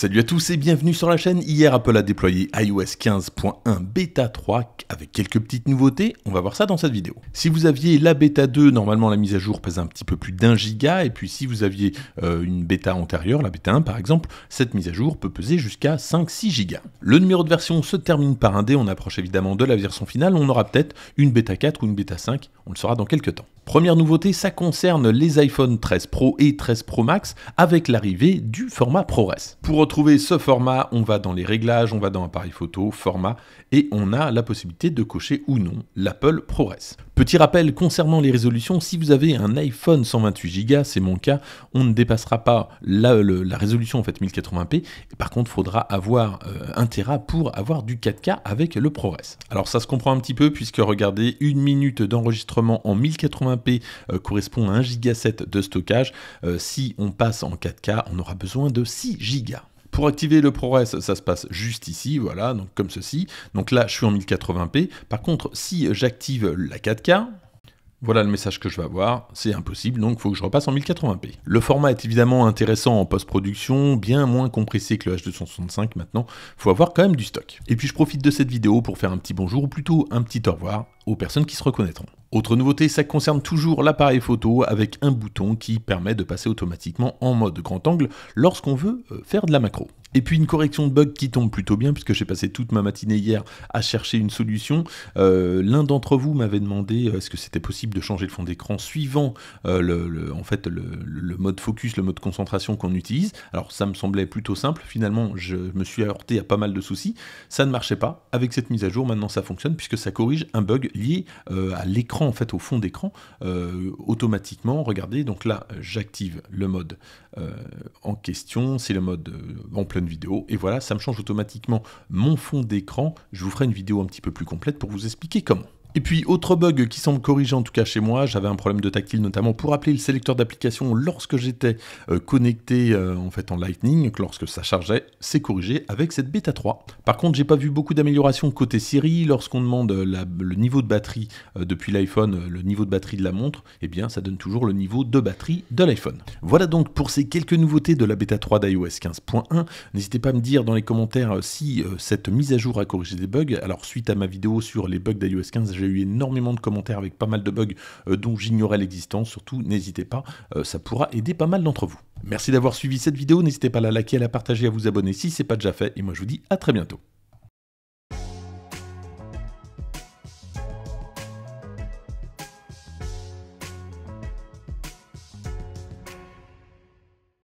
Salut à tous et bienvenue sur la chaîne. Hier, Apple a déployé iOS 15.1 Beta 3 avec quelques petites nouveautés. On va voir ça dans cette vidéo. Si vous aviez la Beta 2, normalement la mise à jour pèse un petit peu plus d'un giga. Et puis si vous aviez euh, une Beta antérieure, la Beta 1 par exemple, cette mise à jour peut peser jusqu'à 5-6 gigas. Le numéro de version se termine par un D. On approche évidemment de la version finale. On aura peut-être une Beta 4 ou une Beta 5. On le saura dans quelques temps. Première nouveauté, ça concerne les iPhone 13 Pro et 13 Pro Max avec l'arrivée du format ProRes. Pour retrouver ce format, on va dans les réglages, on va dans appareil photo, format et on a la possibilité de cocher ou non l'Apple ProRes. Petit rappel concernant les résolutions, si vous avez un iPhone 128Go, c'est mon cas, on ne dépassera pas la, résolution en fait 1080p. par contre, il faudra avoir euh, un 1 Tera pour avoir du 4K avec le ProRes. Alors ça se comprend un petit peu puisque regardez, une minute d'enregistrement en 1080p euh, correspond à 1 gigaset de stockage. Euh, si on passe en 4K, on aura besoin de 6 gigas. Pour activer le ProRes, ça se passe juste ici, voilà, donc comme ceci. Donc là, je suis en 1080p. Par contre, si j'active la 4K, voilà le message que je vais avoir, c'est impossible, donc il faut que je repasse en 1080p. Le format est évidemment intéressant en post-production, bien moins compressé que le H265 maintenant, faut avoir quand même du stock. Et puis je profite de cette vidéo pour faire un petit bonjour, ou plutôt un petit au revoir aux personnes qui se reconnaîtront. Autre nouveauté, ça concerne toujours l'appareil photo avec un bouton qui permet de passer automatiquement en mode grand angle lorsqu'on veut euh, faire de la macro. Et puis une correction de bug qui tombe plutôt bien, puisque j'ai passé toute ma matinée hier à chercher une solution. Euh, l'un d'entre vous m'avait demandé euh, est-ce que c'était possible de changer le fond d'écran suivant le, en fait, le, le, mode focus, le mode concentration qu'on utilise. Alors ça me semblait plutôt simple, finalement je me suis heurté à pas mal de soucis. Ça ne marchait pas, avec cette mise à jour maintenant ça fonctionne, puisque ça corrige un bug lié euh, à l'écran, en fait, au fond d'écran, euh, automatiquement. Regardez, donc là, j'active le mode euh, en question, c'est le mode en pleine vidéo, et voilà, ça me change automatiquement mon fond d'écran. Je vous ferai une vidéo un petit peu plus complète pour vous expliquer comment. Et puis, autre bug qui semble corrigé en tout cas chez moi, j'avais un problème de tactile notamment pour appeler le sélecteur d'application lorsque j'étais euh, connecté euh, en fait en Lightning, lorsque ça chargeait, c'est corrigé avec cette bêta 3. Par contre, j'ai pas vu beaucoup d'améliorations côté Siri, lorsqu'on demande euh, le niveau de batterie depuis l'iPhone, le niveau de batterie de la montre, et eh bien ça donne toujours le niveau de batterie de l'iPhone. Voilà donc pour ces quelques nouveautés de la bêta 3 d'iOS 15.1. N'hésitez pas à me dire dans les commentaires si cette mise à jour a corrigé des bugs. Alors suite à ma vidéo sur les bugs d'iOS 15, j'ai eu énormément de commentaires avec pas mal de bugs euh, dont j'ignorais l'existence. Surtout, n'hésitez pas, euh, ça pourra aider pas mal d'entre vous. Merci d'avoir suivi cette vidéo. N'hésitez pas à la liker, à la partager, à vous abonner si c'est pas déjà fait. Et moi, je vous dis à très bientôt.